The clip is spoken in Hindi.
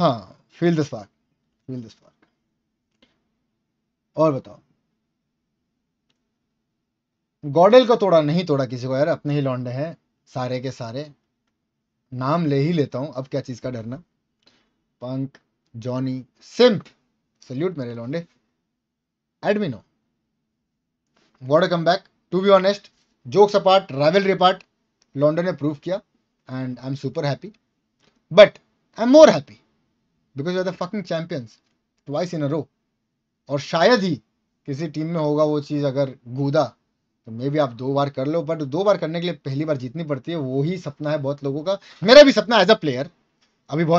हाँ feel the spark feel the spark और बताओ गॉडेल को तोड़ा नहीं तोड़ा किसी को यार अपने ही लौंडे हैं सारे के सारे नाम ले ही लेता हूं अब क्या चीज का डरना पंक जॉनी सिंप सल्यूट मेरे लौंडे एडमिनो what come back to be honest jokes apart रावल रिपार्ट लॉन्डन ने प्रूव किया and I am super happy but I am more happy because you are the fucking champions twice in a row और शायद ही किसी टीम में होगा वो चीज़ अगर गूदा तो मे भी आप दो बार कर लो बट दो बार करने के लिए पहली बार जीतनी पड़ती है वो ही सपना है बहुत लोगों का मेरा भी सपना एज अ प्लेयर अभी बहुत